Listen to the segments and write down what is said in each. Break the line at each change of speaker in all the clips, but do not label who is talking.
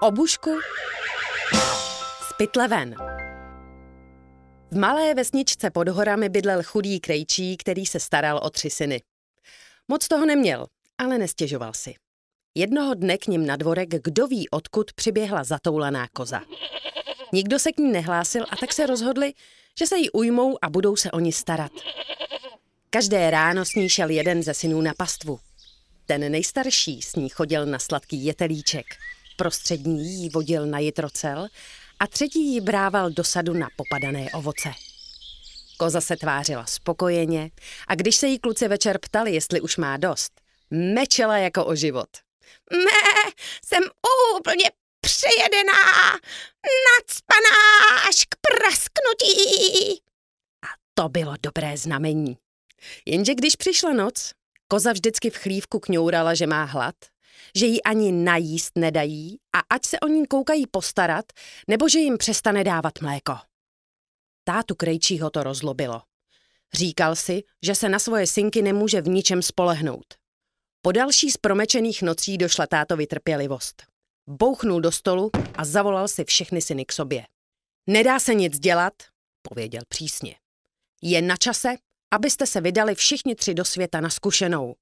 Obušku z pytle ven. V malé vesničce pod horami bydlel chudý krejčí, který se staral o tři syny. Moc toho neměl, ale nestěžoval si. Jednoho dne k ním na dvorek kdo ví odkud přiběhla zatoulaná koza. Nikdo se k ní nehlásil a tak se rozhodli, že se jí ujmou a budou se o ní starat. Každé ráno s ní šel jeden ze synů na pastvu. Ten nejstarší s ní chodil na sladký jetelíček – Prostřední ji vodil na jitrocel a třetí ji brával do sadu na popadané ovoce. Koza se tvářila spokojeně a když se jí kluci večer ptali, jestli už má dost, mečela jako o život. Ne, jsem úplně přejedená, nadspaná až k prasknutí. A to bylo dobré znamení. Jenže když přišla noc, koza vždycky v chlívku kňourala, že má hlad že ji ani najíst nedají a ať se o ní koukají postarat, nebo že jim přestane dávat mléko. Tátu Krejčího to rozlobilo. Říkal si, že se na svoje synky nemůže v ničem spolehnout. Po další z promečených nocí došla tátovi trpělivost. Bouchnul do stolu a zavolal si všechny syny k sobě. Nedá se nic dělat, pověděl přísně. Je na čase, abyste se vydali všichni tři do světa na zkušenou.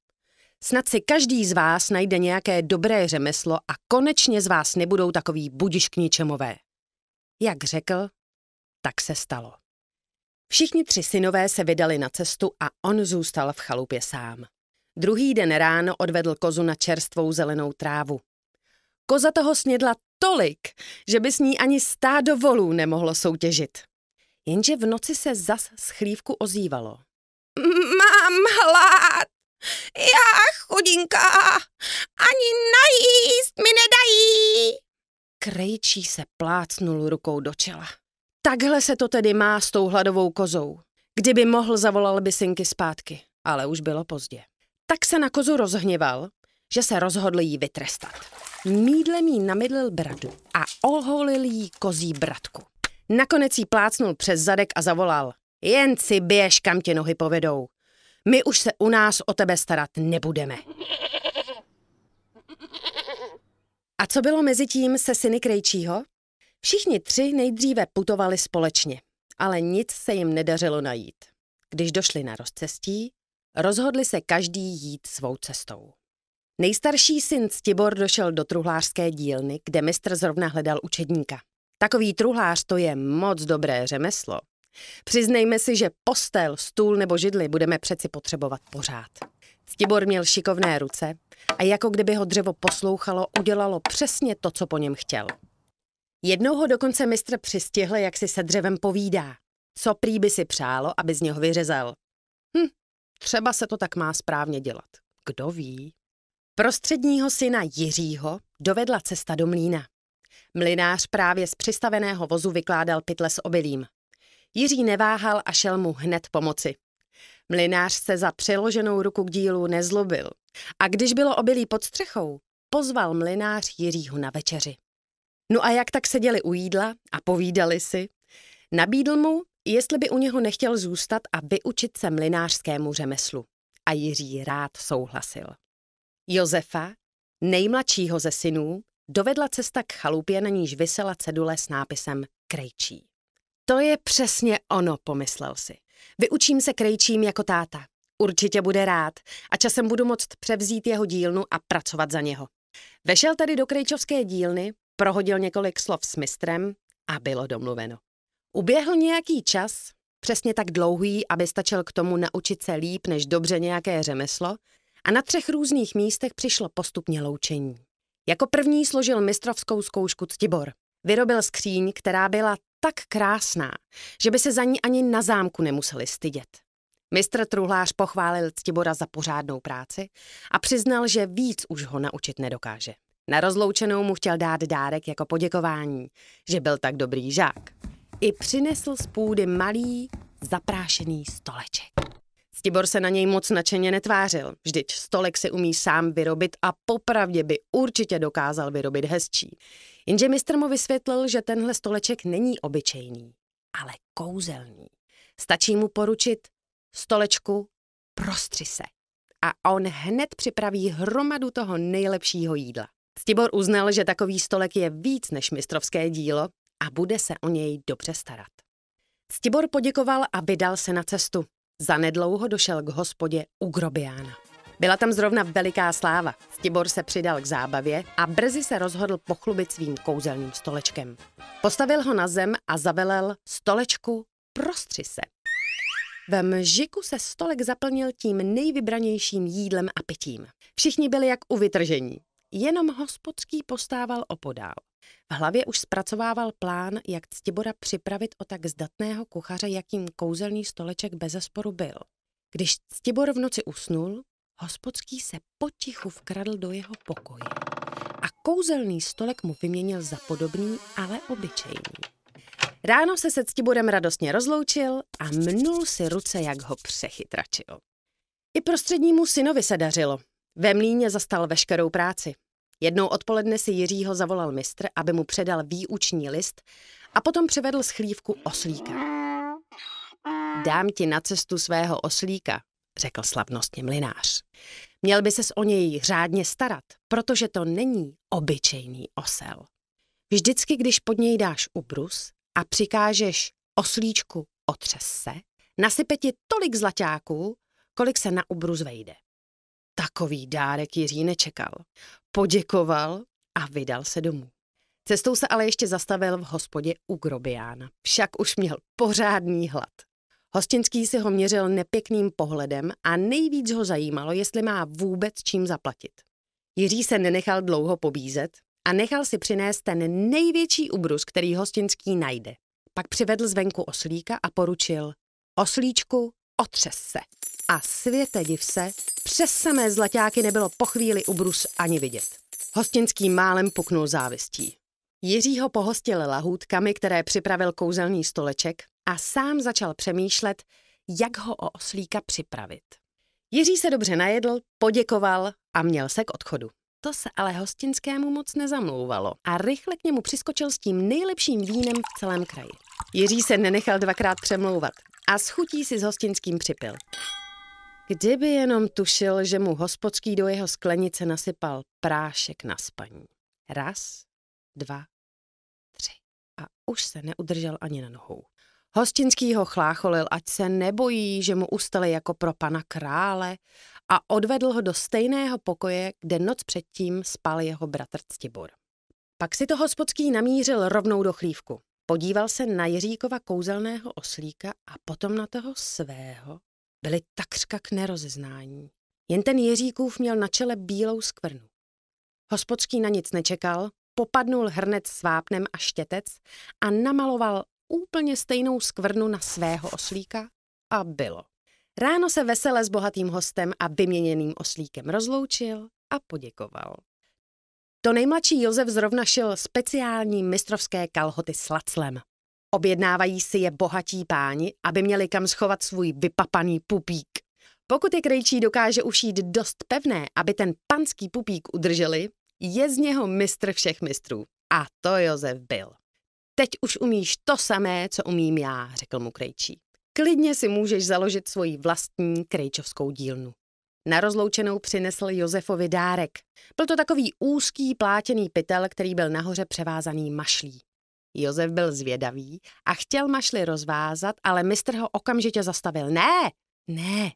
Snad si každý z vás najde nějaké dobré řemeslo a konečně z vás nebudou takový budiš k ničemové. Jak řekl, tak se stalo. Všichni tři synové se vydali na cestu a on zůstal v chalupě sám. Druhý den ráno odvedl kozu na čerstvou zelenou trávu. Koza toho snědla tolik, že by s ní ani stádo volů nemohlo soutěžit. Jenže v noci se zas schlívku ozývalo. Mám hlad! Já chudinka, ani najíst mi nedají. Krejčí se plácnul rukou do čela. Takhle se to tedy má s tou hladovou kozou. Kdyby mohl, zavolal by synky zpátky, ale už bylo pozdě. Tak se na kozu rozhněval, že se rozhodl jí vytrestat. Mídlem jí namydlil bradu a oholil jí kozí bratku. Nakonec jí plácnul přes zadek a zavolal. Jen si běž, kam tě nohy povedou. My už se u nás o tebe starat nebudeme. A co bylo mezi tím se syny Krejčího? Všichni tři nejdříve putovali společně, ale nic se jim nedařilo najít. Když došli na rozcestí, rozhodli se každý jít svou cestou. Nejstarší syn Stibor došel do truhlářské dílny, kde mistr zrovna hledal učedníka. Takový truhlář to je moc dobré řemeslo. Přiznejme si, že postel, stůl nebo židli budeme přeci potřebovat pořád. Tibor měl šikovné ruce a jako kdyby ho dřevo poslouchalo, udělalo přesně to, co po něm chtěl. Jednou ho dokonce mistr přistihl, jak si se dřevem povídá. Co prý by si přálo, aby z něho vyřezal. Hm, třeba se to tak má správně dělat. Kdo ví? Prostředního syna Jiřího dovedla cesta do mlína. Mlinář právě z přistaveného vozu vykládal pytle s obilím. Jiří neváhal a šel mu hned pomoci. Mlinář se za přeloženou ruku k dílu nezlobil a když bylo obilí pod střechou, pozval mlinář Jiřího na večeři. No a jak tak seděli u jídla a povídali si, nabídl mu, jestli by u něho nechtěl zůstat a vyučit se mlinářskému řemeslu. A Jiří rád souhlasil. Josefa, nejmladšího ze synů, dovedla cesta k chalupě, na níž vysela cedule s nápisem Krejčí. To je přesně ono, pomyslel si. Vyučím se krejčím jako táta. Určitě bude rád a časem budu moct převzít jeho dílnu a pracovat za něho. Vešel tady do krejčovské dílny, prohodil několik slov s mistrem a bylo domluveno. Uběhl nějaký čas, přesně tak dlouhý, aby stačil k tomu naučit se líp než dobře nějaké řemeslo, a na třech různých místech přišlo postupně loučení. Jako první složil mistrovskou zkoušku Ctibor. Vyrobil skříň, která byla tak krásná, že by se za ní ani na zámku nemuseli stydět. Mistr Truhlář pochválil Ctibora za pořádnou práci a přiznal, že víc už ho naučit nedokáže. Na rozloučenou mu chtěl dát dárek jako poděkování, že byl tak dobrý žák. I přinesl z půdy malý, zaprášený stoleček. Stibor se na něj moc nadšeně netvářil, vždyť stolek si umí sám vyrobit a popravdě by určitě dokázal vyrobit hezčí. Jenže mistr mu vysvětlil, že tenhle stoleček není obyčejný, ale kouzelný. Stačí mu poručit stolečku prostři se a on hned připraví hromadu toho nejlepšího jídla. Stibor uznal, že takový stolek je víc než mistrovské dílo a bude se o něj dobře starat. Stibor poděkoval a vydal se na cestu. Zanedlouho došel k hospodě u Grobiána. Byla tam zrovna veliká sláva. Tibor se přidal k zábavě a brzy se rozhodl pochlubit svým kouzelným stolečkem. Postavil ho na zem a zavelel stolečku prostři se. Ve mžiku se stolek zaplnil tím nejvybranějším jídlem a pitím. Všichni byli jak u vytržení. Jenom hospodský postával opodál. V hlavě už zpracovával plán, jak Ctibora připravit o tak zdatného kuchaře, jakým kouzelný stoleček bezesporu byl. Když Ctibor v noci usnul, hospodský se potichu vkradl do jeho pokoje a kouzelný stolek mu vyměnil za podobný, ale obyčejný. Ráno se se Ctiborem radostně rozloučil a mnul si ruce, jak ho přechytračil. I prostřednímu synovi se dařilo. Ve mlíně zastal veškerou práci. Jednou odpoledne si Jiřího zavolal mistr, aby mu předal výuční list a potom přivedl schlívku oslíka. Dám ti na cestu svého oslíka, řekl slavnostně mlinář. Měl by ses o něj řádně starat, protože to není obyčejný osel. Vždycky, když pod něj dáš ubrus a přikážeš oslíčku otřes se, nasype ti tolik zlaťáků, kolik se na ubrus vejde. Takový dárek Jiří nečekal. Poděkoval a vydal se domů. Cestou se ale ještě zastavil v hospodě u Grobiána. Však už měl pořádný hlad. Hostinský si ho měřil nepěkným pohledem a nejvíc ho zajímalo, jestli má vůbec čím zaplatit. Jiří se nenechal dlouho pobízet a nechal si přinést ten největší ubrus, který hostinský najde. Pak přivedl zvenku oslíka a poručil. Oslíčku, otřes se. A světe div se, přes samé zlaťáky nebylo po chvíli ubrus ani vidět. Hostinský málem puknul závistí. Jiřího pohostil lahůdkami, které připravil kouzelný stoleček a sám začal přemýšlet, jak ho o oslíka připravit. Jiří se dobře najedl, poděkoval a měl se k odchodu. To se ale hostinskému moc nezamlouvalo a rychle k němu přiskočil s tím nejlepším vínem v celém kraji. Jiří se nenechal dvakrát přemlouvat a s chutí si s hostinským připil. Kdyby jenom tušil, že mu hospodský do jeho sklenice nasypal prášek na spaní. Raz, dva, tři. A už se neudržel ani na nohou. Hostinský ho chlácholil, ať se nebojí, že mu ustali jako pro pana krále a odvedl ho do stejného pokoje, kde noc předtím spal jeho bratr Ctibor. Pak si to hospodský namířil rovnou do chlívku. Podíval se na Jiříkova kouzelného oslíka a potom na toho svého. Byli takřka k nerozeznání. Jen ten Jiříkův měl na čele bílou skvrnu. Hospodský na nic nečekal, popadnul hrnec s vápnem a štětec a namaloval úplně stejnou skvrnu na svého oslíka a bylo. Ráno se vesele s bohatým hostem a vyměněným oslíkem rozloučil a poděkoval. To nejmladší Josef zrovna šil speciální mistrovské kalhoty s laclem. Objednávají si je bohatí páni, aby měli kam schovat svůj vypapaný pupík. Pokud je krejčí dokáže ušít dost pevné, aby ten panský pupík udrželi, je z něho mistr všech mistrů. A to Josef byl. Teď už umíš to samé, co umím já, řekl mu krejčí. Klidně si můžeš založit svoji vlastní krejčovskou dílnu. Na rozloučenou přinesl Josefovi dárek. Byl to takový úzký plátěný pytel, který byl nahoře převázaný mašlí. Josef byl zvědavý a chtěl mašli rozvázat, ale mistr ho okamžitě zastavil. Ne, ne.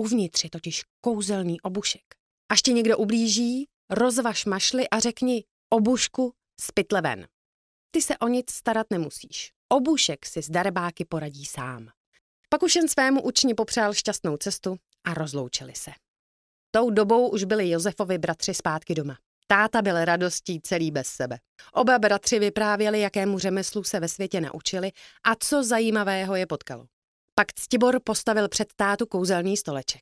Uvnitř je totiž kouzelný obušek. Až ti někdo ublíží, rozvaž mašli a řekni obušku z pytle ven. Ty se o nic starat nemusíš. Obušek si s darebáky poradí sám. Pak už jen svému učni popřál šťastnou cestu a rozloučili se. Tou dobou už byli Josefovi bratři zpátky doma. Táta byl radostí celý bez sebe. Oba bratři vyprávěli, jakému řemeslu se ve světě naučili a co zajímavého je potkalo. Pak Ctibor postavil před tátu kouzelný stoleček.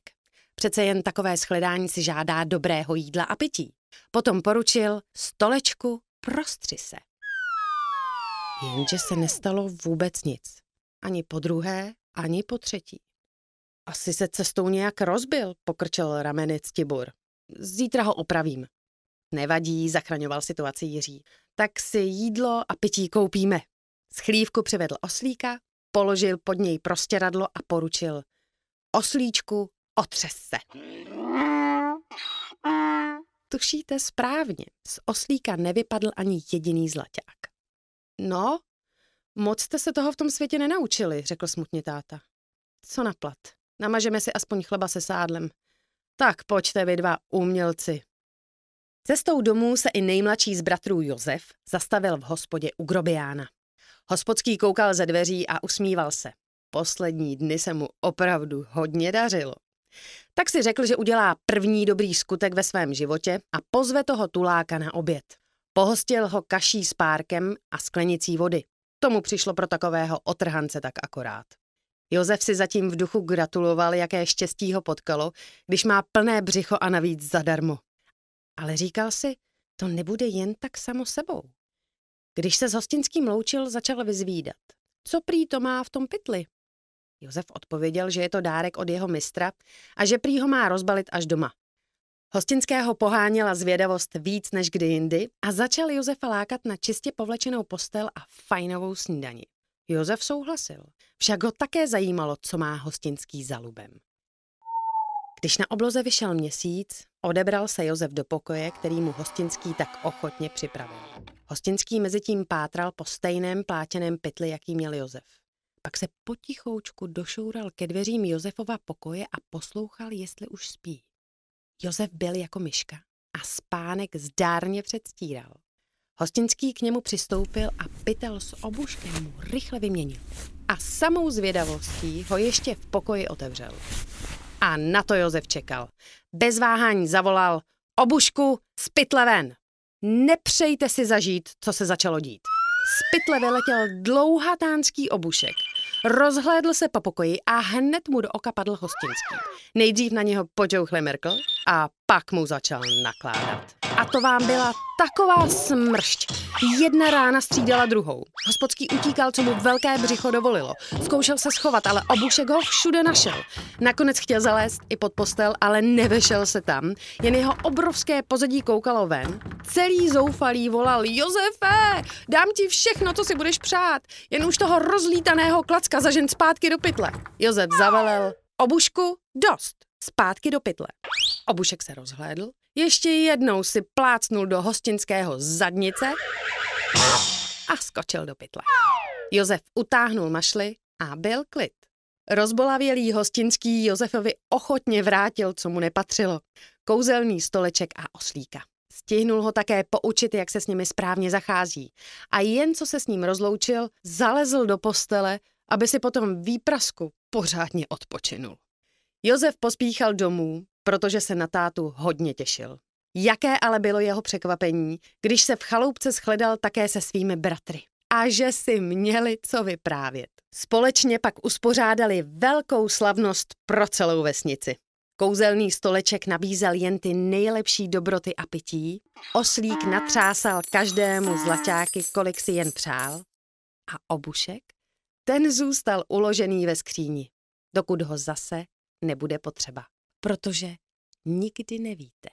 Přece jen takové shledání si žádá dobrého jídla a pití. Potom poručil stolečku prostři se. Jenže se nestalo vůbec nic. Ani po druhé, ani po třetí. Asi se cestou nějak rozbil, pokrčil ramenec Tibor. Zítra ho opravím. Nevadí, zachraňoval situaci Jiří. Tak si jídlo a pití koupíme. Z chlívku přivedl oslíka, položil pod něj prostěradlo a poručil. Oslíčku, otřes se. Tušíte správně, z oslíka nevypadl ani jediný zlaťák. No, moc jste se toho v tom světě nenaučili, řekl smutně táta. Co naplat? Namažeme si aspoň chleba se sádlem. Tak pojďte vy dva umělci. Cestou domů se i nejmladší z bratrů Josef zastavil v hospodě u Grobiána. Hospodský koukal ze dveří a usmíval se. Poslední dny se mu opravdu hodně dařilo. Tak si řekl, že udělá první dobrý skutek ve svém životě a pozve toho tuláka na oběd. Pohostil ho kaší s párkem a sklenicí vody. Tomu přišlo pro takového otrhance tak akorát. Josef si zatím v duchu gratuloval, jaké štěstí ho potkalo, když má plné břicho a navíc zadarmo. Ale říkal si, to nebude jen tak samo sebou. Když se s hostinským loučil, začal vyzvídat. Co prý to má v tom pytli? Josef odpověděl, že je to dárek od jeho mistra a že prý ho má rozbalit až doma. Hostinského poháněla zvědavost víc než kdy jindy a začal Josefa lákat na čistě povlečenou postel a fajnovou snídani. Josef souhlasil, však ho také zajímalo, co má hostinský za lubem. Když na obloze vyšel měsíc, odebral se Josef do pokoje, který mu Hostinský tak ochotně připravil. Hostinský mezitím pátral po stejném plátěném pytli, jaký měl Josef. Pak se potichoučku došoural ke dveřím Josefova pokoje a poslouchal, jestli už spí. Josef byl jako myška a spánek zdárně předstíral. Hostinský k němu přistoupil a pytel s obuškem mu rychle vyměnil. A samou zvědavostí ho ještě v pokoji otevřel. A na to Jozef čekal. Bez váhání zavolal obušku z pytle ven. Nepřejte si zažít, co se začalo dít. Z pytle vyletěl dlouhatánský obušek. Rozhlédl se po pokoji a hned mu do oka padl hostinský. Nejdřív na něho poťouchle Merkel a pak mu začal nakládat to vám byla taková smršť. Jedna rána střídala druhou. Hospodský utíkal, co mu velké břicho dovolilo. Zkoušel se schovat, ale obušek ho všude našel. Nakonec chtěl zalézt i pod postel, ale nevešel se tam. Jen jeho obrovské pozadí koukalo ven. Celý zoufalý volal, Josefe, dám ti všechno, co si budeš přát. Jen už toho rozlítaného klacka zažen zpátky do pytle. Josef zavalel, obušku, dost, zpátky do pytle. Obušek se rozhlédl, ještě jednou si plácnul do hostinského zadnice a skočil do pytle. Josef utáhnul mašly a byl klid. Rozbolavělý hostinský Josefovi ochotně vrátil, co mu nepatřilo. Kouzelný stoleček a oslíka. Stihnul ho také poučit, jak se s nimi správně zachází. A jen co se s ním rozloučil, zalezl do postele, aby si potom výprasku pořádně odpočinul. Josef pospíchal domů, protože se na tátu hodně těšil. Jaké ale bylo jeho překvapení, když se v chaloupce shledal také se svými bratry. A že si měli co vyprávět. Společně pak uspořádali velkou slavnost pro celou vesnici. Kouzelný stoleček nabízel jen ty nejlepší dobroty a pití, oslík natřásal každému zlaťáky, kolik si jen přál, a obušek? Ten zůstal uložený ve skříni, dokud ho zase nebude potřeba protože nikdy nevíte.